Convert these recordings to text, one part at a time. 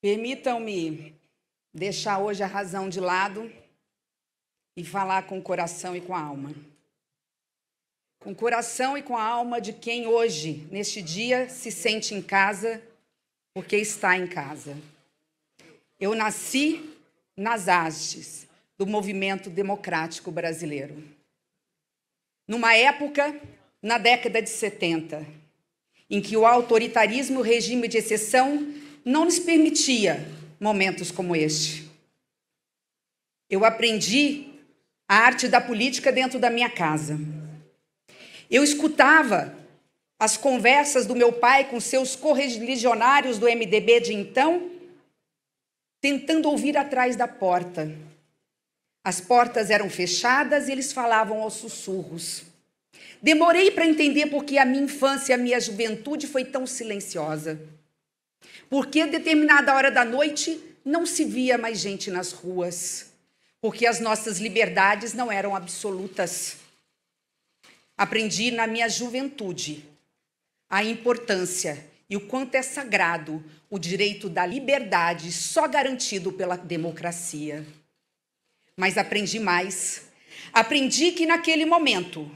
Permitam-me deixar hoje a razão de lado e falar com o coração e com a alma. Com o coração e com a alma de quem hoje, neste dia, se sente em casa, porque está em casa. Eu nasci nas hastes do movimento democrático brasileiro. Numa época, na década de 70, em que o autoritarismo e o regime de exceção não lhes permitia momentos como este. Eu aprendi a arte da política dentro da minha casa. Eu escutava as conversas do meu pai com seus correligionários do MDB de então, tentando ouvir atrás da porta. As portas eram fechadas e eles falavam aos sussurros. Demorei para entender por que a minha infância, a minha juventude foi tão silenciosa. Porque determinada hora da noite não se via mais gente nas ruas, porque as nossas liberdades não eram absolutas. Aprendi na minha juventude a importância e o quanto é sagrado o direito da liberdade só garantido pela democracia. Mas aprendi mais. Aprendi que naquele momento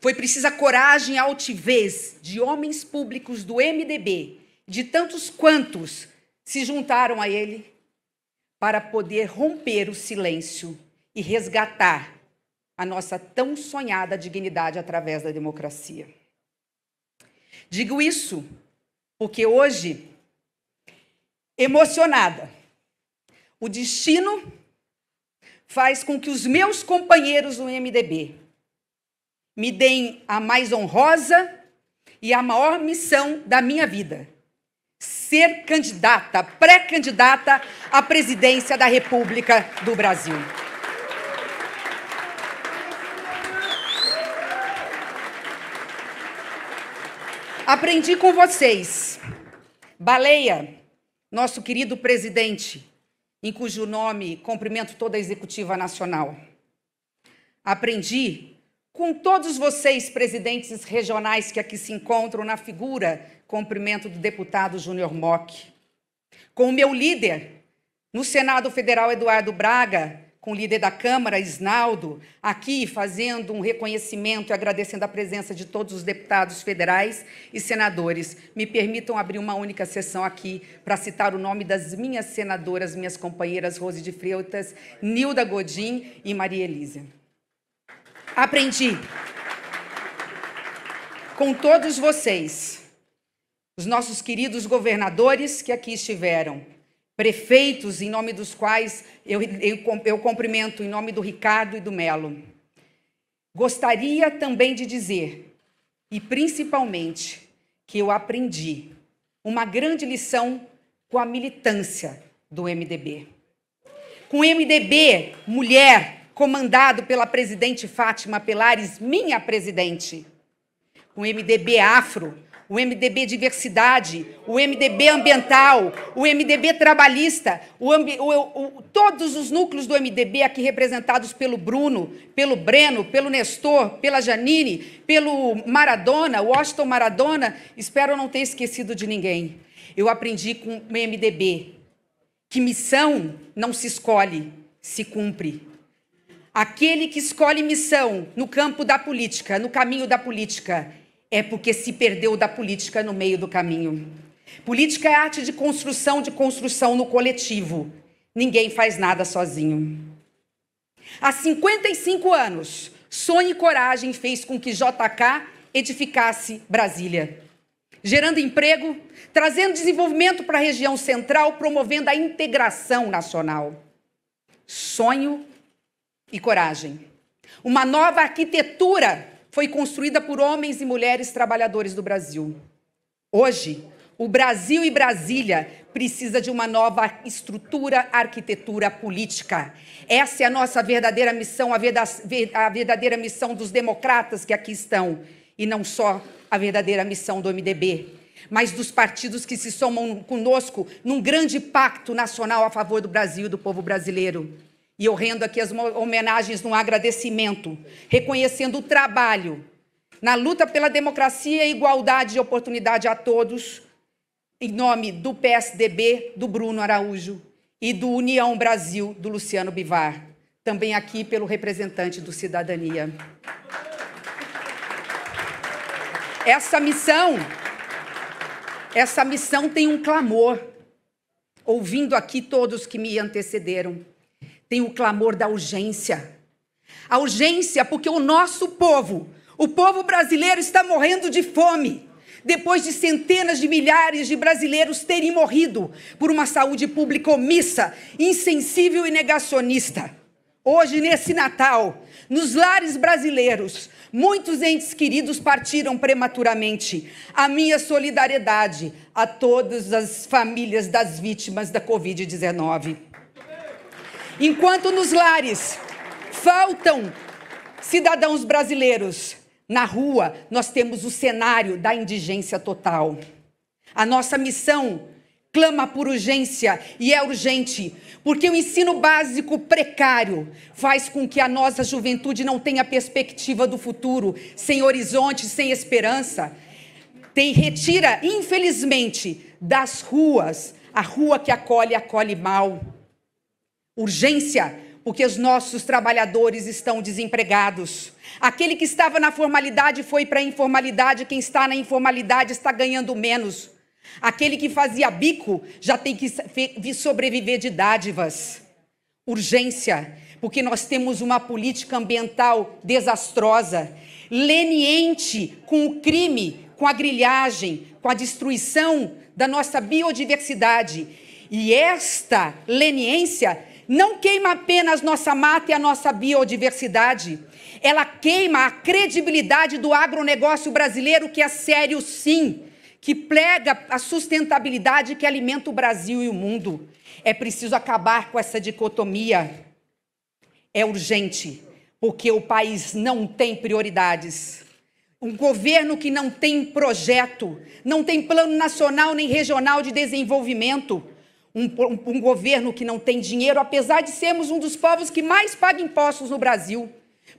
foi precisa coragem e altivez de homens públicos do MDB de tantos quantos se juntaram a ele para poder romper o silêncio e resgatar a nossa tão sonhada dignidade através da democracia. Digo isso porque hoje, emocionada, o destino faz com que os meus companheiros do MDB me deem a mais honrosa e a maior missão da minha vida, ser candidata, pré-candidata à presidência da República do Brasil. Aprendi com vocês. Baleia, nosso querido presidente, em cujo nome cumprimento toda a executiva nacional. Aprendi com todos vocês, presidentes regionais que aqui se encontram, na figura, cumprimento do deputado Júnior Mock. Com o meu líder, no Senado Federal, Eduardo Braga, com o líder da Câmara, Isnaldo, aqui fazendo um reconhecimento e agradecendo a presença de todos os deputados federais e senadores. Me permitam abrir uma única sessão aqui para citar o nome das minhas senadoras, minhas companheiras Rose de Freitas, Nilda Godin e Maria Elisa aprendi com todos vocês, os nossos queridos governadores que aqui estiveram, prefeitos em nome dos quais eu, eu, eu cumprimento em nome do Ricardo e do Melo. Gostaria também de dizer, e principalmente, que eu aprendi uma grande lição com a militância do MDB. Com o MDB, mulher, comandado pela presidente Fátima Pelares, minha presidente, o MDB afro, o MDB diversidade, o MDB ambiental, o MDB trabalhista, o, o, o, todos os núcleos do MDB aqui representados pelo Bruno, pelo Breno, pelo Nestor, pela Janine, pelo Maradona, Washington Maradona, espero não ter esquecido de ninguém. Eu aprendi com o MDB que missão não se escolhe, se cumpre. Aquele que escolhe missão no campo da política, no caminho da política, é porque se perdeu da política no meio do caminho. Política é arte de construção, de construção no coletivo. Ninguém faz nada sozinho. Há 55 anos, sonho e coragem fez com que JK edificasse Brasília, gerando emprego, trazendo desenvolvimento para a região central, promovendo a integração nacional. Sonho e coragem. Uma nova arquitetura foi construída por homens e mulheres trabalhadores do Brasil. Hoje, o Brasil e Brasília precisa de uma nova estrutura, arquitetura política. Essa é a nossa verdadeira missão, a verdadeira missão dos democratas que aqui estão, e não só a verdadeira missão do MDB, mas dos partidos que se somam conosco num grande pacto nacional a favor do Brasil e do povo brasileiro. E eu rendo aqui as homenagens no agradecimento, reconhecendo o trabalho na luta pela democracia e igualdade de oportunidade a todos, em nome do PSDB, do Bruno Araújo e do União Brasil, do Luciano Bivar. Também aqui pelo representante do Cidadania. Essa missão, essa missão tem um clamor. Ouvindo aqui todos que me antecederam, tem o clamor da urgência. A urgência, porque o nosso povo, o povo brasileiro, está morrendo de fome. Depois de centenas de milhares de brasileiros terem morrido por uma saúde pública omissa, insensível e negacionista. Hoje, nesse Natal, nos lares brasileiros, muitos entes queridos partiram prematuramente. A minha solidariedade a todas as famílias das vítimas da Covid-19. Enquanto nos lares faltam cidadãos brasileiros, na rua nós temos o cenário da indigência total. A nossa missão clama por urgência e é urgente, porque o ensino básico precário faz com que a nossa juventude não tenha perspectiva do futuro, sem horizonte, sem esperança. Tem retira, infelizmente, das ruas, a rua que acolhe acolhe mal. Urgência, porque os nossos trabalhadores estão desempregados. Aquele que estava na formalidade foi para a informalidade, quem está na informalidade está ganhando menos. Aquele que fazia bico já tem que sobreviver de dádivas. Urgência, porque nós temos uma política ambiental desastrosa, leniente com o crime, com a grilhagem, com a destruição da nossa biodiversidade. E esta leniência não queima apenas nossa mata e a nossa biodiversidade, ela queima a credibilidade do agronegócio brasileiro, que é sério sim, que prega a sustentabilidade que alimenta o Brasil e o mundo. É preciso acabar com essa dicotomia. É urgente, porque o país não tem prioridades. Um governo que não tem projeto, não tem plano nacional nem regional de desenvolvimento um, um, um, governo que não tem dinheiro, apesar de sermos um dos povos que mais paga impostos no Brasil.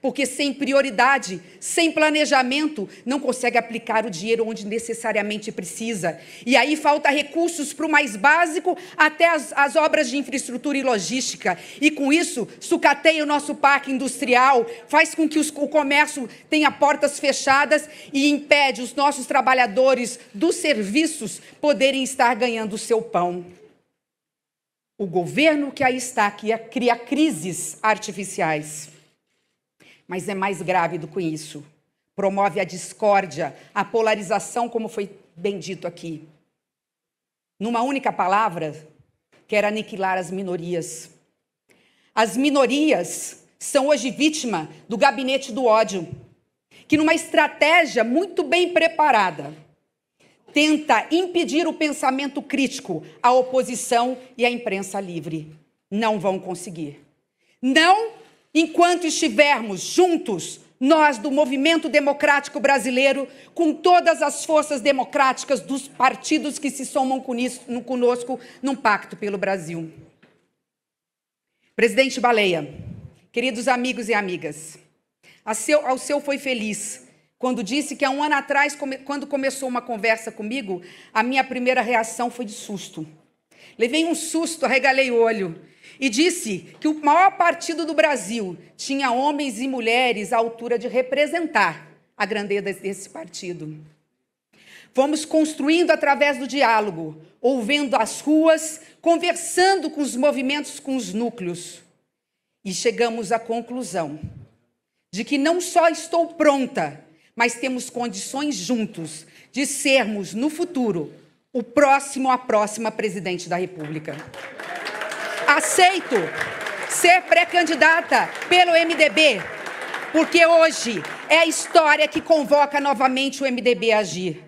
Porque sem prioridade, sem planejamento, não consegue aplicar o dinheiro onde necessariamente precisa. E aí falta recursos para o mais básico, até as, as obras de infraestrutura e logística. E com isso, sucateia o nosso parque industrial, faz com que os, o comércio tenha portas fechadas e impede os nossos trabalhadores dos serviços poderem estar ganhando o seu pão o governo que aí está, que cria crises artificiais. Mas é mais grave do que isso. Promove a discórdia, a polarização, como foi bem dito aqui. Numa única palavra, quer aniquilar as minorias. As minorias são hoje vítima do gabinete do ódio, que numa estratégia muito bem preparada, tenta impedir o pensamento crítico, a oposição e a imprensa livre. Não vão conseguir. Não enquanto estivermos juntos, nós do movimento democrático brasileiro, com todas as forças democráticas dos partidos que se somam conosco num pacto pelo Brasil. Presidente Baleia, queridos amigos e amigas, ao seu, foi feliz quando disse que há um ano atrás, quando começou uma conversa comigo, a minha primeira reação foi de susto. Levei um susto, arregalei o olho e disse que o maior partido do Brasil tinha homens e mulheres à altura de representar a grandeza desse partido. Fomos construindo através do diálogo, ouvindo as ruas, conversando com os movimentos, com os núcleos. E chegamos à conclusão de que não só estou pronta, mas temos condições juntos de sermos, no futuro, o próximo a próxima presidente da República. Aceito ser pré-candidata pelo MDB, porque hoje é a história que convoca novamente o MDB a agir.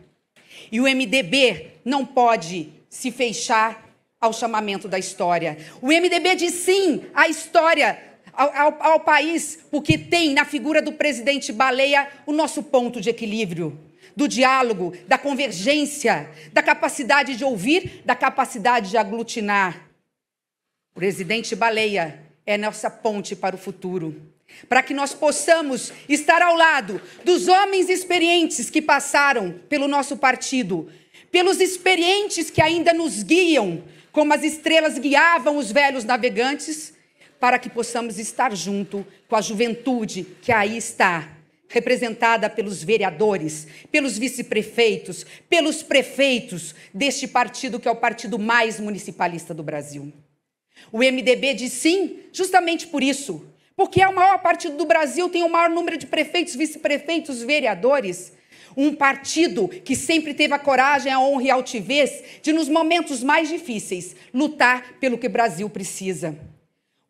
E o MDB não pode se fechar ao chamamento da história. O MDB diz sim à história ao, ao, ao país, porque tem na figura do presidente Baleia o nosso ponto de equilíbrio do diálogo, da convergência, da capacidade de ouvir, da capacidade de aglutinar. O presidente Baleia é nossa ponte para o futuro, para que nós possamos estar ao lado dos homens experientes que passaram pelo nosso partido, pelos experientes que ainda nos guiam, como as estrelas guiavam os velhos navegantes, para que possamos estar junto com a juventude que aí está, representada pelos vereadores, pelos vice-prefeitos, pelos prefeitos deste partido que é o partido mais municipalista do Brasil. O MDB diz sim, justamente por isso, porque é o maior partido do Brasil, tem o maior número de prefeitos, vice-prefeitos, vereadores. Um partido que sempre teve a coragem, a honra e a altivez de, nos momentos mais difíceis, lutar pelo que o Brasil precisa.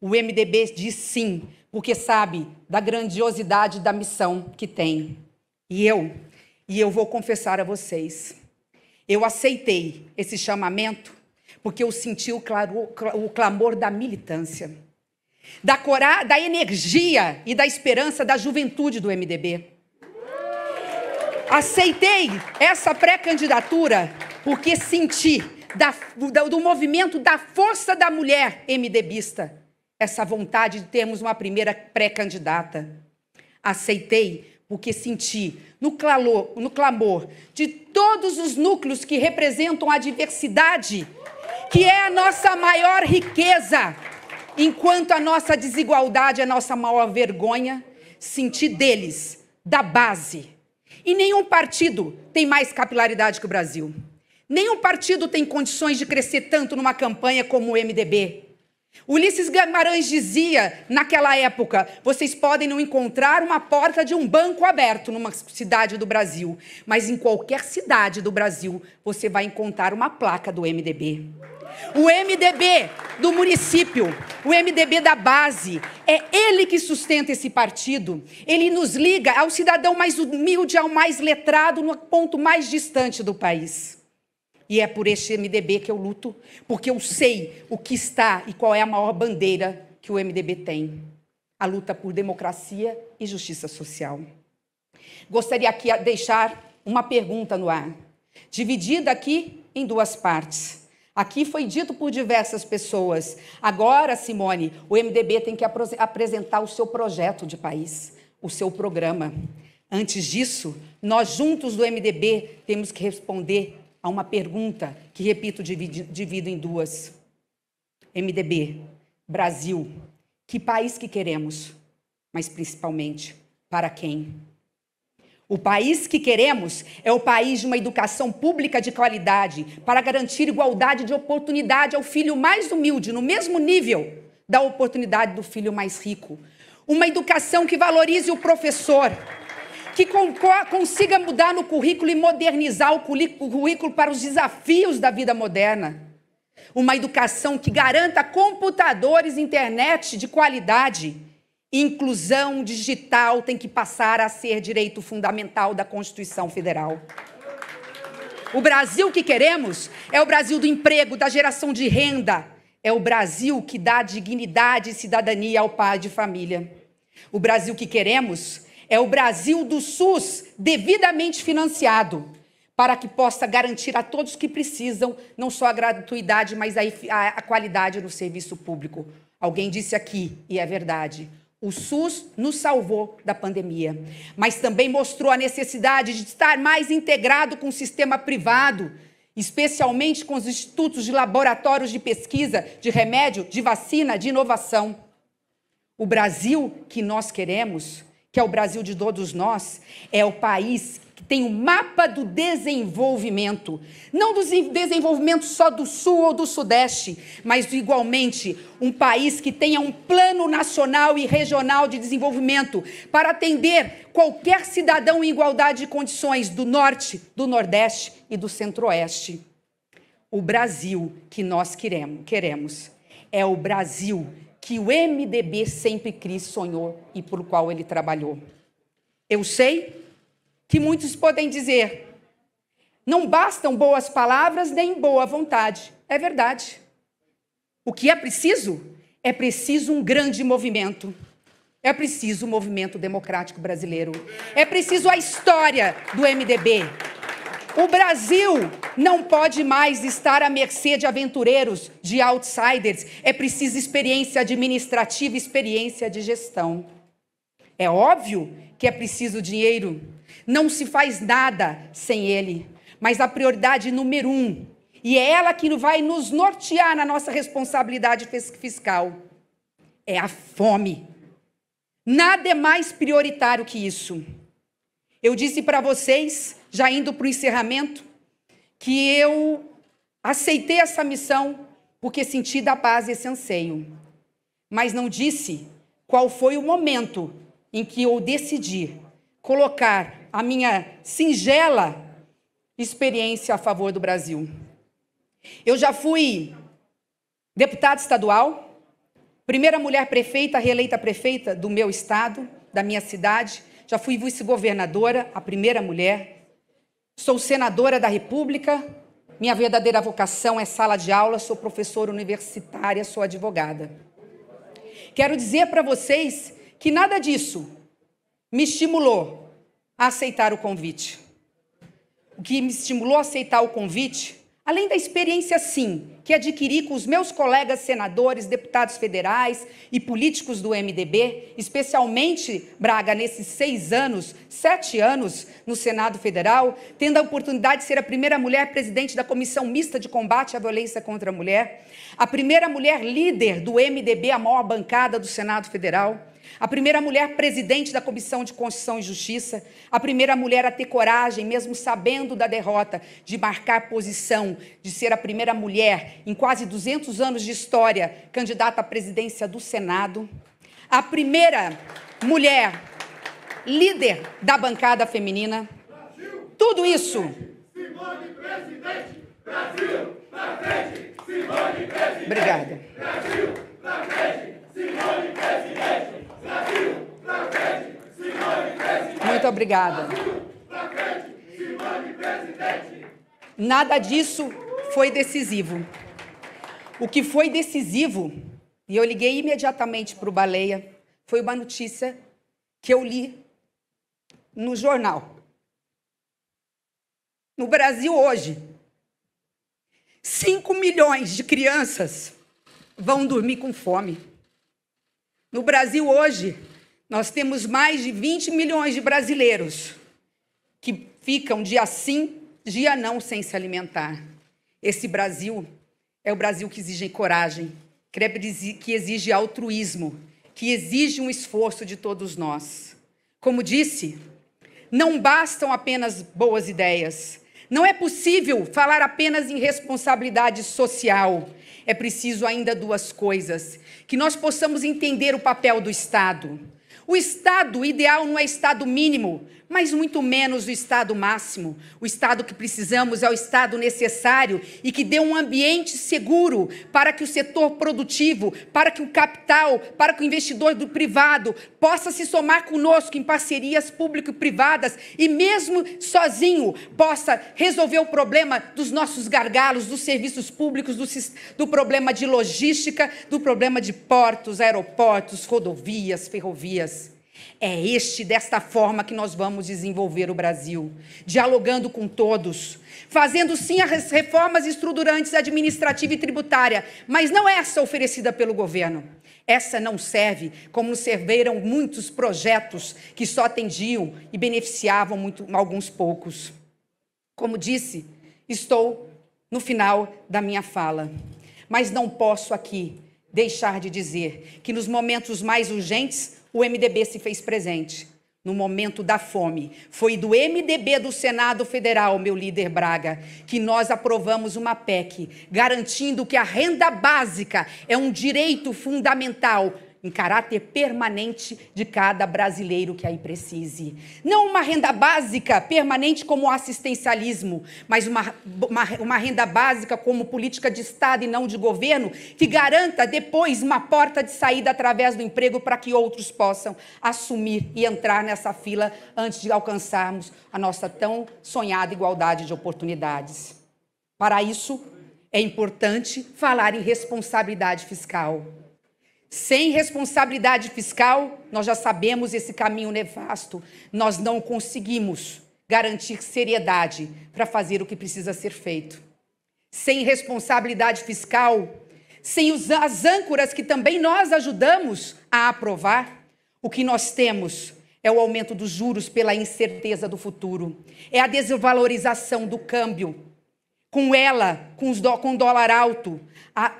O MDB diz sim, porque sabe da grandiosidade da missão que tem. E eu, e eu vou confessar a vocês, eu aceitei esse chamamento porque eu senti o, claro, o clamor da militância, da, cora, da energia e da esperança da juventude do MDB. Aceitei essa pré-candidatura porque senti da, do, do movimento da força da mulher MDBista essa vontade de termos uma primeira pré-candidata. Aceitei porque senti no, no clamor de todos os núcleos que representam a diversidade, que é a nossa maior riqueza, enquanto a nossa desigualdade é a nossa maior vergonha, senti deles, da base. E nenhum partido tem mais capilaridade que o Brasil. Nenhum partido tem condições de crescer tanto numa campanha como o MDB. Ulisses Guimarães dizia naquela época: vocês podem não encontrar uma porta de um banco aberto numa cidade do Brasil, mas em qualquer cidade do Brasil você vai encontrar uma placa do MDB. O MDB do município, o MDB da base, é ele que sustenta esse partido. Ele nos liga ao cidadão mais humilde, ao mais letrado, no ponto mais distante do país. E é por este MDB que eu luto, porque eu sei o que está e qual é a maior bandeira que o MDB tem: a luta por democracia e justiça social. Gostaria aqui de deixar uma pergunta no ar, dividida aqui em duas partes. Aqui foi dito por diversas pessoas. Agora, Simone, o MDB tem que apresentar o seu projeto de país, o seu programa. Antes disso, nós juntos do MDB temos que responder a uma pergunta que, repito, divido, divido em duas. MDB, Brasil, que país que queremos, mas principalmente para quem? O país que queremos é o país de uma educação pública de qualidade, para garantir igualdade de oportunidade ao filho mais humilde, no mesmo nível da oportunidade do filho mais rico. Uma educação que valorize o professor que consiga mudar no currículo e modernizar o currículo para os desafios da vida moderna. Uma educação que garanta computadores, internet de qualidade. Inclusão digital tem que passar a ser direito fundamental da Constituição Federal. O Brasil que queremos é o Brasil do emprego, da geração de renda. É o Brasil que dá dignidade e cidadania ao pai de família. O Brasil que queremos é o Brasil do SUS devidamente financiado para que possa garantir a todos que precisam não só a gratuidade, mas a, a, a qualidade no serviço público. Alguém disse aqui, e é verdade, o SUS nos salvou da pandemia, mas também mostrou a necessidade de estar mais integrado com o sistema privado, especialmente com os institutos de laboratórios de pesquisa, de remédio, de vacina, de inovação. O Brasil que nós queremos que é o Brasil de todos nós, é o país que tem o um mapa do desenvolvimento. Não do desenvolvimento só do Sul ou do Sudeste, mas igualmente um país que tenha um plano nacional e regional de desenvolvimento para atender qualquer cidadão em igualdade de condições do Norte, do Nordeste e do Centro-Oeste. O Brasil que nós queremos. queremos. É o Brasil que o MDB sempre quis, sonhou e por qual ele trabalhou. Eu sei que muitos podem dizer: não bastam boas palavras nem boa vontade. É verdade. O que é preciso? É preciso um grande movimento. É preciso o movimento democrático brasileiro. É preciso a história do MDB. O Brasil não pode mais estar à mercê de aventureiros, de outsiders. É preciso experiência administrativa, experiência de gestão. É óbvio que é preciso dinheiro. Não se faz nada sem ele. Mas a prioridade número um, e é ela que vai nos nortear na nossa responsabilidade fiscal, é a fome. Nada é mais prioritário que isso. Eu disse para vocês já indo para o encerramento, que eu aceitei essa missão porque senti da paz esse anseio, mas não disse qual foi o momento em que eu decidi colocar a minha singela experiência a favor do Brasil. Eu já fui deputada estadual, primeira mulher prefeita, reeleita prefeita do meu estado, da minha cidade, já fui vice-governadora, a primeira mulher, Sou senadora da República, minha verdadeira vocação é sala de aula, sou professora universitária, sou advogada. Quero dizer para vocês que nada disso me estimulou a aceitar o convite. O que me estimulou a aceitar o convite, além da experiência, sim, que adquiri com os meus colegas senadores, deputados federais e políticos do MDB, especialmente, Braga, nesses seis anos, sete anos no Senado Federal, tendo a oportunidade de ser a primeira mulher presidente da Comissão Mista de Combate à Violência contra a Mulher, a primeira mulher líder do MDB, a maior bancada do Senado Federal a primeira mulher presidente da Comissão de Constituição e Justiça, a primeira mulher a ter coragem, mesmo sabendo da derrota, de marcar posição, de ser a primeira mulher em quase 200 anos de história candidata à presidência do Senado, a primeira mulher líder da bancada feminina. Tudo isso. Obrigada. Brasil, na frente, Simone presidente. Brasil, pra frente, presidente. Muito obrigada. Brasil, pra frente, presidente. Nada disso foi decisivo. O que foi decisivo, e eu liguei imediatamente para o Baleia, foi uma notícia que eu li no jornal. No Brasil hoje, 5 milhões de crianças vão dormir com fome. No Brasil hoje, nós temos mais de 20 milhões de brasileiros que ficam dia sim, dia não sem se alimentar. Esse Brasil é o Brasil que exige coragem, que exige altruísmo, que exige um esforço de todos nós. Como disse, não bastam apenas boas ideias. Não é possível falar apenas em responsabilidade social é preciso ainda duas coisas: que nós possamos entender o papel do Estado. O Estado ideal não é Estado mínimo, mas muito menos o Estado máximo. O Estado que precisamos é o Estado necessário e que dê um ambiente seguro para que o setor produtivo, para que o capital, para que o investidor do privado possa se somar conosco em parcerias público e privadas e mesmo sozinho possa resolver o problema dos nossos gargalos, dos serviços públicos, do, do problema de logística, do problema de portos, aeroportos, rodovias, ferrovias. É este, desta forma, que nós vamos desenvolver o Brasil, dialogando com todos, fazendo sim as reformas estruturantes administrativa e tributária, mas não essa oferecida pelo governo. Essa não serve, como serviram muitos projetos que só atendiam e beneficiavam muito, alguns poucos. Como disse, estou no final da minha fala, mas não posso aqui deixar de dizer que nos momentos mais urgentes o MDB se fez presente no momento da fome. Foi do MDB do Senado Federal, meu líder Braga, que nós aprovamos uma PEC garantindo que a renda básica é um direito fundamental em caráter permanente de cada brasileiro que aí precise. Não uma renda básica permanente como o assistencialismo, mas uma, uma, uma renda básica como política de Estado e não de governo, que garanta depois uma porta de saída através do emprego para que outros possam assumir e entrar nessa fila antes de alcançarmos a nossa tão sonhada igualdade de oportunidades. Para isso, é importante falar em responsabilidade fiscal. Sem responsabilidade fiscal, nós já sabemos esse caminho nefasto. Nós não conseguimos garantir seriedade para fazer o que precisa ser feito. Sem responsabilidade fiscal, sem as âncoras que também nós ajudamos a aprovar, o que nós temos é o aumento dos juros pela incerteza do futuro, é a desvalorização do câmbio. Com ela, com, o dólar alto,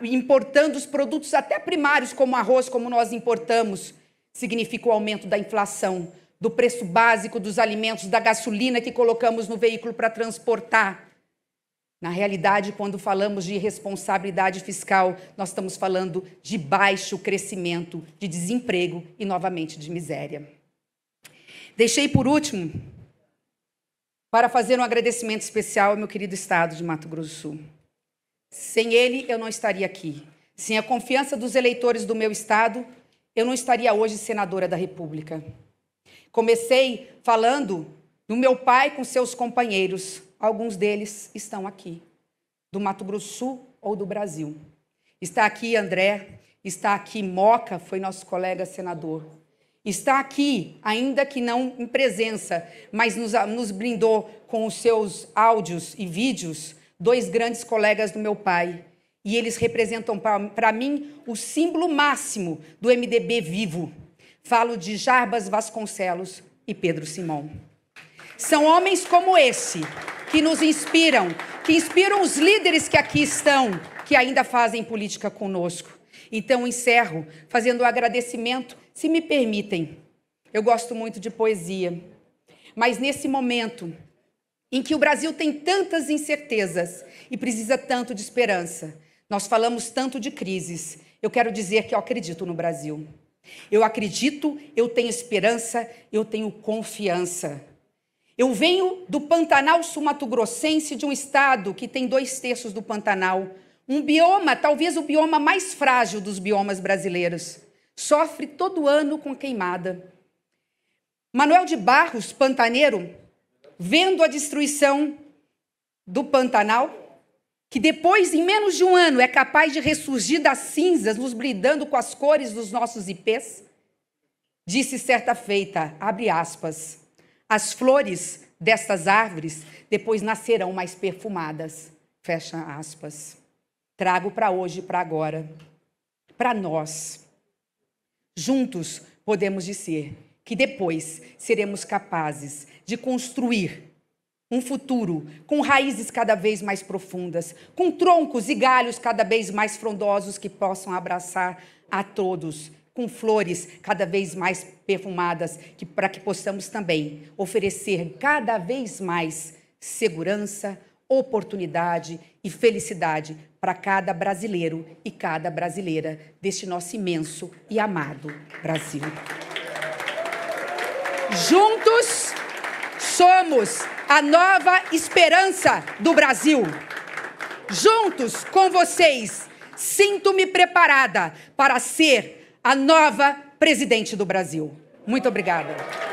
importando os produtos até primários, como arroz, como nós importamos, significa o aumento da inflação, do preço básico dos alimentos, da gasolina que colocamos no veículo para transportar. Na realidade, quando falamos de responsabilidade fiscal, nós estamos falando de baixo crescimento, de desemprego e, novamente, de miséria. Deixei por último para fazer um agradecimento especial ao meu querido Estado de Mato Grosso do Sul. Sem ele, eu não estaria aqui. Sem a confiança dos eleitores do meu estado, eu não estaria hoje senadora da República. Comecei falando do meu pai com seus companheiros. Alguns deles estão aqui, do Mato Grosso Sul ou do Brasil. Está aqui André, está aqui Moca, foi nosso colega senador. Está aqui, ainda que não em presença, mas nos, nos brindou com os seus áudios e vídeos dois grandes colegas do meu pai. E eles representam para mim o símbolo máximo do MDB vivo. Falo de Jarbas Vasconcelos e Pedro Simão. São homens como esse que nos inspiram, que inspiram os líderes que aqui estão, que ainda fazem política conosco. Então encerro fazendo um agradecimento, se me permitem. Eu gosto muito de poesia, mas nesse momento em que o Brasil tem tantas incertezas e precisa tanto de esperança. Nós falamos tanto de crises. Eu quero dizer que eu acredito no Brasil. Eu acredito, eu tenho esperança, eu tenho confiança. Eu venho do Pantanal sumatogrossense, de um estado que tem dois terços do Pantanal, um bioma, talvez o bioma mais frágil dos biomas brasileiros. Sofre todo ano com queimada. Manuel de Barros, pantaneiro, vendo a destruição do Pantanal, que depois, em menos de um ano, é capaz de ressurgir das cinzas, nos brilhando com as cores dos nossos ipês, disse certa feita, abre aspas, as flores destas árvores depois nascerão mais perfumadas, fecha aspas. Trago para hoje, para agora, para nós. Juntos podemos dizer que depois seremos capazes de construir um futuro com raízes cada vez mais profundas, com troncos e galhos cada vez mais frondosos que possam abraçar a todos, com flores cada vez mais perfumadas, que, para que possamos também oferecer cada vez mais segurança, oportunidade e felicidade para cada brasileiro e cada brasileira deste nosso imenso e amado Brasil. Juntos somos a nova esperança do Brasil. Juntos com vocês, sinto-me preparada para ser a nova presidente do Brasil. Muito obrigada.